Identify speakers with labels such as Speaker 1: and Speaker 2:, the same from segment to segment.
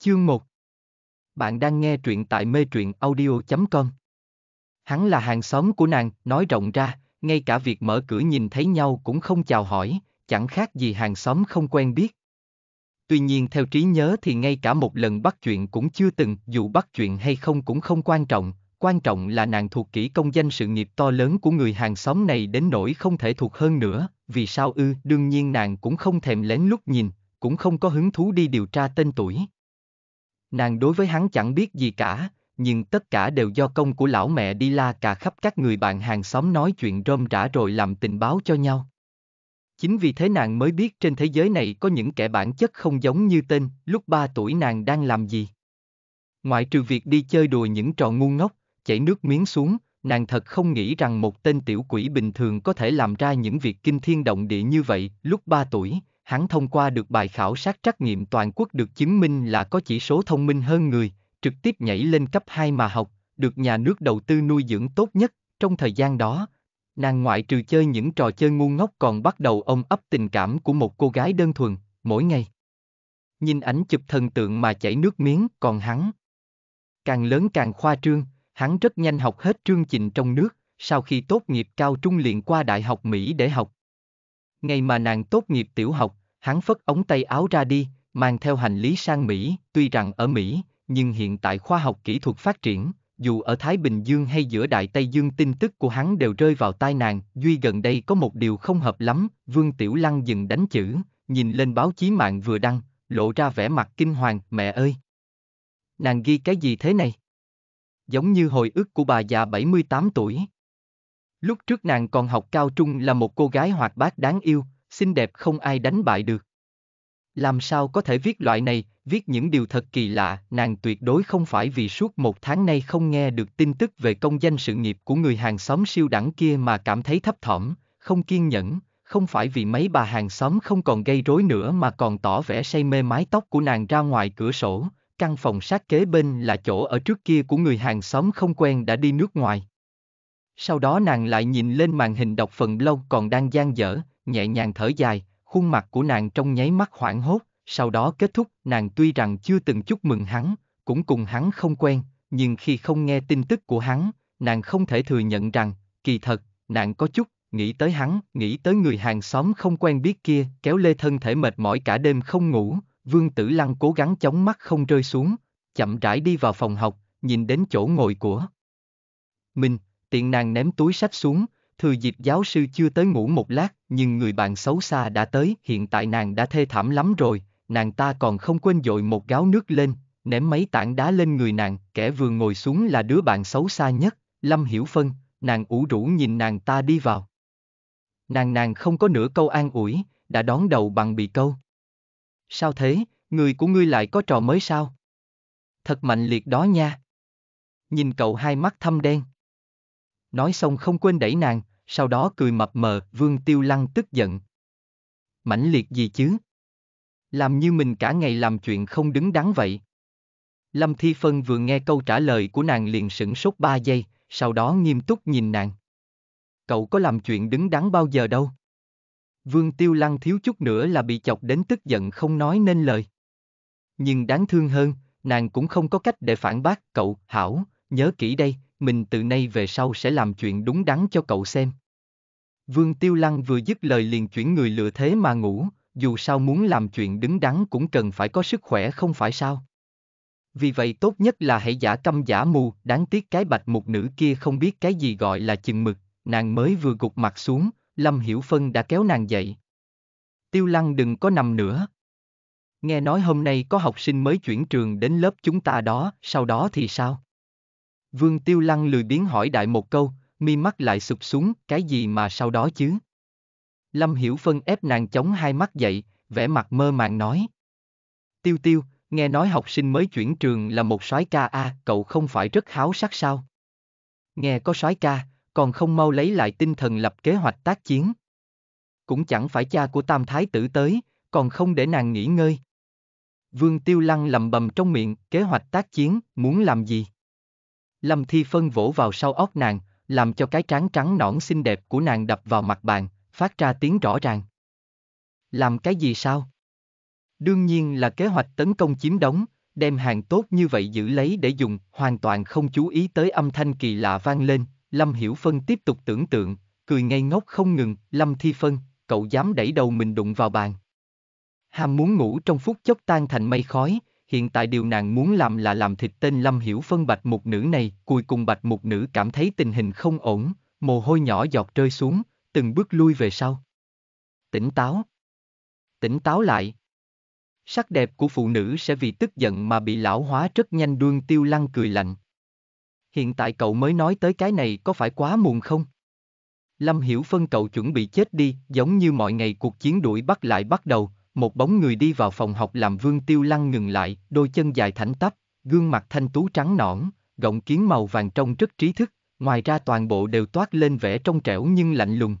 Speaker 1: Chương 1 Bạn đang nghe truyện tại mê truyện audio.com Hắn là hàng xóm của nàng, nói rộng ra, ngay cả việc mở cửa nhìn thấy nhau cũng không chào hỏi, chẳng khác gì hàng xóm không quen biết. Tuy nhiên theo trí nhớ thì ngay cả một lần bắt chuyện cũng chưa từng, dù bắt chuyện hay không cũng không quan trọng, quan trọng là nàng thuộc kỹ công danh sự nghiệp to lớn của người hàng xóm này đến nỗi không thể thuộc hơn nữa, vì sao ư, đương nhiên nàng cũng không thèm lén lúc nhìn, cũng không có hứng thú đi điều tra tên tuổi. Nàng đối với hắn chẳng biết gì cả, nhưng tất cả đều do công của lão mẹ đi la cà khắp các người bạn hàng xóm nói chuyện rôm rã rồi làm tình báo cho nhau. Chính vì thế nàng mới biết trên thế giới này có những kẻ bản chất không giống như tên, lúc 3 tuổi nàng đang làm gì. Ngoại trừ việc đi chơi đùa những trò ngu ngốc, chảy nước miếng xuống, nàng thật không nghĩ rằng một tên tiểu quỷ bình thường có thể làm ra những việc kinh thiên động địa như vậy lúc 3 tuổi, hắn thông qua được bài khảo sát trắc nghiệm toàn quốc được chứng minh là có chỉ số thông minh hơn người, trực tiếp nhảy lên cấp 2 mà học, được nhà nước đầu tư nuôi dưỡng tốt nhất, trong thời gian đó, nàng ngoại trừ chơi những trò chơi ngu ngốc còn bắt đầu ông ấp tình cảm của một cô gái đơn thuần, mỗi ngày. Nhìn ảnh chụp thần tượng mà chảy nước miếng, còn hắn. Càng lớn càng khoa trương, hắn rất nhanh học hết chương trình trong nước, sau khi tốt nghiệp cao trung liền qua Đại học Mỹ để học, Ngày mà nàng tốt nghiệp tiểu học, hắn phất ống tay áo ra đi, mang theo hành lý sang Mỹ, tuy rằng ở Mỹ, nhưng hiện tại khoa học kỹ thuật phát triển, dù ở Thái Bình Dương hay giữa Đại Tây Dương tin tức của hắn đều rơi vào tai nàng, duy gần đây có một điều không hợp lắm, Vương Tiểu Lăng dừng đánh chữ, nhìn lên báo chí mạng vừa đăng, lộ ra vẻ mặt kinh hoàng, mẹ ơi! Nàng ghi cái gì thế này? Giống như hồi ức của bà già 78 tuổi. Lúc trước nàng còn học cao trung là một cô gái hoạt bát đáng yêu, xinh đẹp không ai đánh bại được. Làm sao có thể viết loại này, viết những điều thật kỳ lạ, nàng tuyệt đối không phải vì suốt một tháng nay không nghe được tin tức về công danh sự nghiệp của người hàng xóm siêu đẳng kia mà cảm thấy thấp thỏm, không kiên nhẫn, không phải vì mấy bà hàng xóm không còn gây rối nữa mà còn tỏ vẻ say mê mái tóc của nàng ra ngoài cửa sổ, căn phòng sát kế bên là chỗ ở trước kia của người hàng xóm không quen đã đi nước ngoài. Sau đó nàng lại nhìn lên màn hình đọc phần lâu còn đang gian dở, nhẹ nhàng thở dài, khuôn mặt của nàng trong nháy mắt hoảng hốt, sau đó kết thúc, nàng tuy rằng chưa từng chúc mừng hắn, cũng cùng hắn không quen, nhưng khi không nghe tin tức của hắn, nàng không thể thừa nhận rằng, kỳ thật, nàng có chút, nghĩ tới hắn, nghĩ tới người hàng xóm không quen biết kia, kéo lê thân thể mệt mỏi cả đêm không ngủ, vương tử lăng cố gắng chống mắt không rơi xuống, chậm rãi đi vào phòng học, nhìn đến chỗ ngồi của. Mình, Tiện nàng ném túi sách xuống, thừa dịp giáo sư chưa tới ngủ một lát, nhưng người bạn xấu xa đã tới, hiện tại nàng đã thê thảm lắm rồi, nàng ta còn không quên dội một gáo nước lên, ném mấy tảng đá lên người nàng, kẻ vừa ngồi xuống là đứa bạn xấu xa nhất, Lâm Hiểu Phân, nàng ủ rũ nhìn nàng ta đi vào. Nàng nàng không có nửa câu an ủi, đã đón đầu bằng bị câu. Sao thế, người của ngươi lại có trò mới sao? Thật mạnh liệt đó nha. Nhìn cậu hai mắt thâm đen. Nói xong không quên đẩy nàng, sau đó cười mập mờ, Vương Tiêu Lăng tức giận. Mãnh liệt gì chứ? Làm như mình cả ngày làm chuyện không đứng đắn vậy. Lâm Thi Phân vừa nghe câu trả lời của nàng liền sửng sốt ba giây, sau đó nghiêm túc nhìn nàng. Cậu có làm chuyện đứng đắn bao giờ đâu? Vương Tiêu Lăng thiếu chút nữa là bị chọc đến tức giận không nói nên lời. Nhưng đáng thương hơn, nàng cũng không có cách để phản bác cậu, hảo, nhớ kỹ đây, mình từ nay về sau sẽ làm chuyện đúng đắn cho cậu xem. Vương Tiêu Lăng vừa dứt lời liền chuyển người lựa thế mà ngủ, dù sao muốn làm chuyện đứng đắn cũng cần phải có sức khỏe không phải sao. Vì vậy tốt nhất là hãy giả câm giả mù, đáng tiếc cái bạch mục nữ kia không biết cái gì gọi là chừng mực, nàng mới vừa gục mặt xuống, Lâm Hiểu Phân đã kéo nàng dậy. Tiêu Lăng đừng có nằm nữa. Nghe nói hôm nay có học sinh mới chuyển trường đến lớp chúng ta đó, sau đó thì sao? Vương Tiêu Lăng lười biến hỏi đại một câu, mi mắt lại sụp xuống, cái gì mà sau đó chứ? Lâm Hiểu Phân ép nàng chống hai mắt dậy, vẻ mặt mơ màng nói. Tiêu tiêu, nghe nói học sinh mới chuyển trường là một soái ca a, à, cậu không phải rất háo sắc sao? Nghe có soái ca, còn không mau lấy lại tinh thần lập kế hoạch tác chiến. Cũng chẳng phải cha của Tam Thái tử tới, còn không để nàng nghỉ ngơi. Vương Tiêu Lăng lầm bầm trong miệng, kế hoạch tác chiến, muốn làm gì? Lâm Thi Phân vỗ vào sau óc nàng, làm cho cái trán trắng nõn xinh đẹp của nàng đập vào mặt bàn, phát ra tiếng rõ ràng. Làm cái gì sao? Đương nhiên là kế hoạch tấn công chiếm đóng, đem hàng tốt như vậy giữ lấy để dùng, hoàn toàn không chú ý tới âm thanh kỳ lạ vang lên, Lâm Hiểu Phân tiếp tục tưởng tượng, cười ngây ngốc không ngừng, Lâm Thi Phân, cậu dám đẩy đầu mình đụng vào bàn. Ham muốn ngủ trong phút chốc tan thành mây khói, hiện tại điều nàng muốn làm là làm thịt tên Lâm Hiểu Phân bạch mục nữ này, cuối cùng bạch mục nữ cảm thấy tình hình không ổn, mồ hôi nhỏ giọt rơi xuống, từng bước lui về sau. Tỉnh táo. Tỉnh táo lại. Sắc đẹp của phụ nữ sẽ vì tức giận mà bị lão hóa rất nhanh đuông tiêu lăng cười lạnh. Hiện tại cậu mới nói tới cái này có phải quá muộn không? Lâm Hiểu Phân cậu chuẩn bị chết đi, giống như mọi ngày cuộc chiến đuổi bắt lại bắt đầu, một bóng người đi vào phòng học làm Vương Tiêu Lăng ngừng lại, đôi chân dài thảnh tắp, gương mặt thanh tú trắng nõn, gọng kiến màu vàng trong rất trí thức, ngoài ra toàn bộ đều toát lên vẻ trong trẻo nhưng lạnh lùng.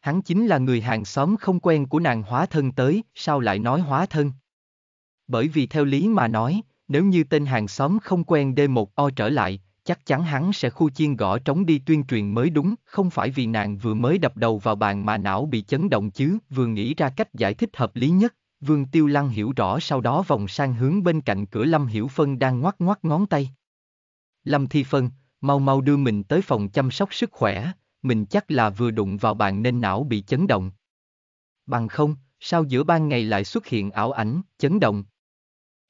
Speaker 1: Hắn chính là người hàng xóm không quen của nàng hóa thân tới, sao lại nói hóa thân? Bởi vì theo lý mà nói, nếu như tên hàng xóm không quen D1O trở lại, chắc chắn hắn sẽ khu chiên gõ trống đi tuyên truyền mới đúng, không phải vì nàng vừa mới đập đầu vào bàn mà não bị chấn động chứ, vừa nghĩ ra cách giải thích hợp lý nhất, Vương Tiêu Lăng hiểu rõ sau đó vòng sang hướng bên cạnh cửa Lâm Hiểu Phân đang ngoắc ngoắc ngón tay. Lâm Thi Phân, mau mau đưa mình tới phòng chăm sóc sức khỏe, mình chắc là vừa đụng vào bàn nên não bị chấn động. Bằng không, sao giữa ban ngày lại xuất hiện ảo ảnh, chấn động?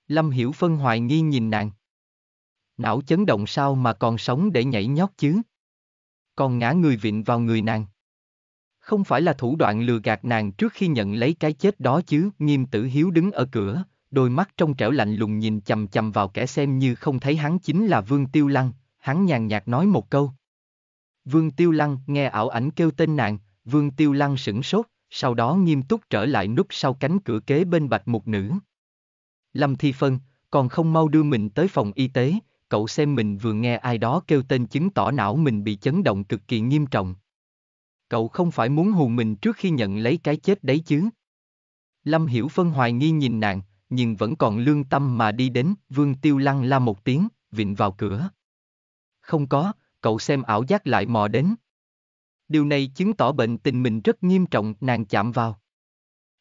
Speaker 1: Lâm Hiểu Phân hoài nghi nhìn nàng. Não chấn động sao mà còn sống để nhảy nhót chứ? Còn ngã người vịn vào người nàng. Không phải là thủ đoạn lừa gạt nàng trước khi nhận lấy cái chết đó chứ, nghiêm tử hiếu đứng ở cửa, đôi mắt trong trẻo lạnh lùng nhìn chầm chầm vào kẻ xem như không thấy hắn chính là Vương Tiêu Lăng, hắn nhàn nhạt nói một câu. Vương Tiêu Lăng nghe ảo ảnh kêu tên nàng, Vương Tiêu Lăng sửng sốt, sau đó nghiêm túc trở lại nút sau cánh cửa kế bên bạch một nữ. Lâm Thi Phân, còn không mau đưa mình tới phòng y tế, cậu xem mình vừa nghe ai đó kêu tên chứng tỏ não mình bị chấn động cực kỳ nghiêm trọng. Cậu không phải muốn hù mình trước khi nhận lấy cái chết đấy chứ. Lâm Hiểu Phân hoài nghi nhìn nàng, nhưng vẫn còn lương tâm mà đi đến, Vương Tiêu lăng la một tiếng, vịn vào cửa. Không có, cậu xem ảo giác lại mò đến. Điều này chứng tỏ bệnh tình mình rất nghiêm trọng, nàng chạm vào.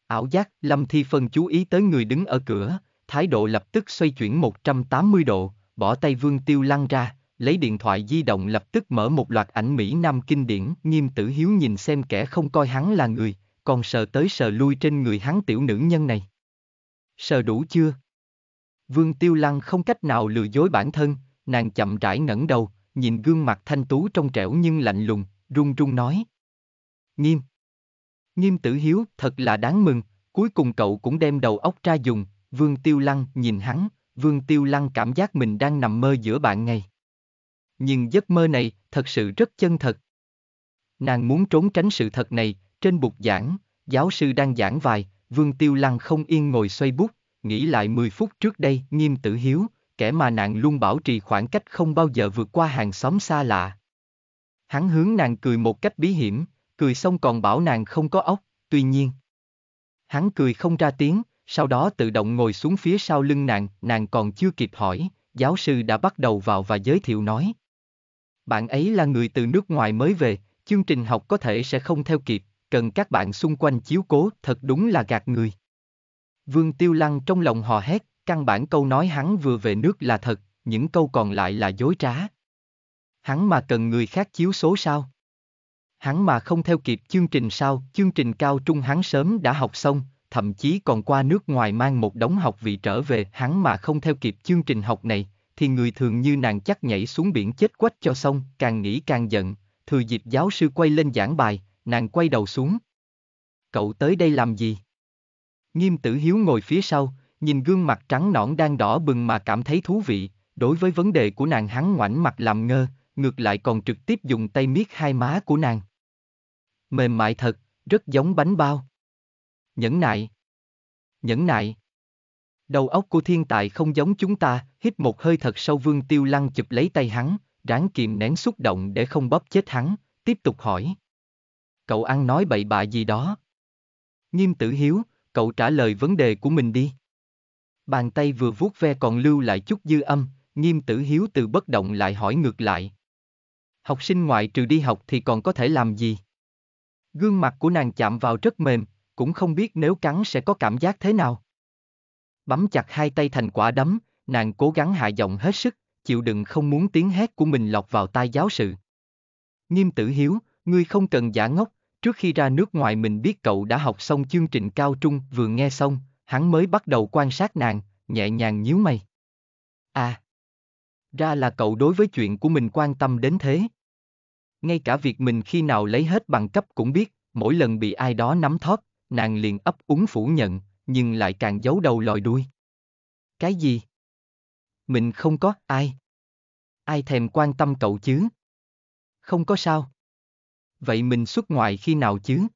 Speaker 1: Ảo giác, Lâm Thi Phân chú ý tới người đứng ở cửa, thái độ lập tức xoay chuyển 180 độ, bỏ tay Vương Tiêu lăn ra, lấy điện thoại di động lập tức mở một loạt ảnh Mỹ Nam kinh điển, nghiêm tử hiếu nhìn xem kẻ không coi hắn là người, còn sờ tới sờ lui trên người hắn tiểu nữ nhân này. Sờ đủ chưa? Vương Tiêu Lăng không cách nào lừa dối bản thân, nàng chậm rãi ngẩng đầu, nhìn gương mặt thanh tú trong trẻo nhưng lạnh lùng, run run nói. Nghiêm. Nghiêm tử hiếu, thật là đáng mừng, cuối cùng cậu cũng đem đầu óc ra dùng, Vương Tiêu Lăng nhìn hắn, Vương Tiêu Lăng cảm giác mình đang nằm mơ giữa bạn ngày. Nhưng giấc mơ này thật sự rất chân thật. Nàng muốn trốn tránh sự thật này, trên bục giảng, giáo sư đang giảng vài, Vương Tiêu Lăng không yên ngồi xoay bút, nghĩ lại 10 phút trước đây, nghiêm tử hiếu, kẻ mà nàng luôn bảo trì khoảng cách không bao giờ vượt qua hàng xóm xa lạ. Hắn hướng nàng cười một cách bí hiểm, cười xong còn bảo nàng không có ốc, tuy nhiên. Hắn cười không ra tiếng, sau đó tự động ngồi xuống phía sau lưng nàng, nàng còn chưa kịp hỏi, giáo sư đã bắt đầu vào và giới thiệu nói. Bạn ấy là người từ nước ngoài mới về, chương trình học có thể sẽ không theo kịp, cần các bạn xung quanh chiếu cố, thật đúng là gạt người. Vương Tiêu Lăng trong lòng hò hét, căn bản câu nói hắn vừa về nước là thật, những câu còn lại là dối trá. Hắn mà cần người khác chiếu số sao? Hắn mà không theo kịp chương trình sao, chương trình cao trung hắn sớm đã học xong, thậm chí còn qua nước ngoài mang một đống học vị trở về hắn mà không theo kịp chương trình học này, thì người thường như nàng chắc nhảy xuống biển chết quách cho xong, càng nghĩ càng giận, thừa dịp giáo sư quay lên giảng bài, nàng quay đầu xuống. Cậu tới đây làm gì? Nghiêm tử hiếu ngồi phía sau, nhìn gương mặt trắng nõn đang đỏ bừng mà cảm thấy thú vị, đối với vấn đề của nàng hắn ngoảnh mặt làm ngơ, ngược lại còn trực tiếp dùng tay miết hai má của nàng. Mềm mại thật, rất giống bánh bao. Nhẫn nại. Nhẫn nại. Đầu óc của thiên tài không giống chúng ta, hít một hơi thật sâu vương tiêu lăng chụp lấy tay hắn, ráng kìm nén xúc động để không bóp chết hắn, tiếp tục hỏi. Cậu ăn nói bậy bạ gì đó. Nghiêm tử hiếu, cậu trả lời vấn đề của mình đi. Bàn tay vừa vuốt ve còn lưu lại chút dư âm, nghiêm tử hiếu từ bất động lại hỏi ngược lại. Học sinh ngoại trừ đi học thì còn có thể làm gì? Gương mặt của nàng chạm vào rất mềm, cũng không biết nếu cắn sẽ có cảm giác thế nào. Bấm chặt hai tay thành quả đấm, nàng cố gắng hạ giọng hết sức, chịu đựng không muốn tiếng hét của mình lọt vào tai giáo sự. Nghiêm tử hiếu, ngươi không cần giả ngốc, trước khi ra nước ngoài mình biết cậu đã học xong chương trình cao trung vừa nghe xong, hắn mới bắt đầu quan sát nàng, nhẹ nhàng nhíu mày. À, ra là cậu đối với chuyện của mình quan tâm đến thế. Ngay cả việc mình khi nào lấy hết bằng cấp cũng biết, mỗi lần bị ai đó nắm thóp, nàng liền ấp úng phủ nhận, nhưng lại càng giấu đầu lòi đuôi. Cái gì? Mình không có ai. Ai thèm quan tâm cậu chứ? Không có sao. Vậy mình xuất ngoại khi nào chứ?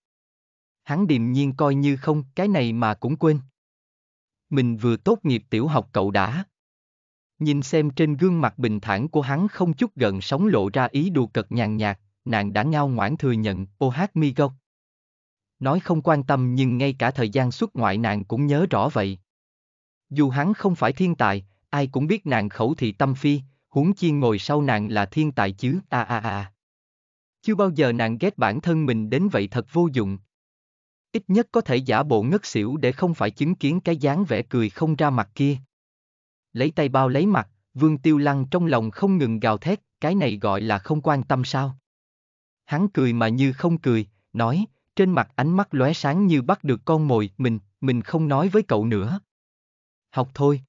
Speaker 1: Hắn điềm nhiên coi như không, cái này mà cũng quên. Mình vừa tốt nghiệp tiểu học cậu đã. Nhìn xem trên gương mặt bình thản của hắn không chút gần sóng lộ ra ý đùa cật nhàn nhạt, nàng đã ngao ngoãn thừa nhận, ô hát mi gốc nói không quan tâm nhưng ngay cả thời gian xuất ngoại nàng cũng nhớ rõ vậy. Dù hắn không phải thiên tài, ai cũng biết nàng khẩu thị tâm phi, huống chi ngồi sau nàng là thiên tài chứ, a a a. Chưa bao giờ nàng ghét bản thân mình đến vậy thật vô dụng. Ít nhất có thể giả bộ ngất xỉu để không phải chứng kiến cái dáng vẻ cười không ra mặt kia. Lấy tay bao lấy mặt, vương tiêu lăng trong lòng không ngừng gào thét, cái này gọi là không quan tâm sao. Hắn cười mà như không cười, nói, trên mặt ánh mắt lóe sáng như bắt được con mồi, mình, mình không nói với cậu nữa. Học thôi.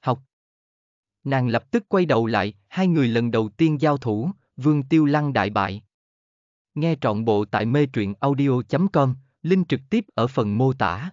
Speaker 1: Học. Nàng lập tức quay đầu lại, hai người lần đầu tiên giao thủ, Vương Tiêu Lăng đại bại. Nghe trọn bộ tại mê truyện audio.com, link trực tiếp ở phần mô tả.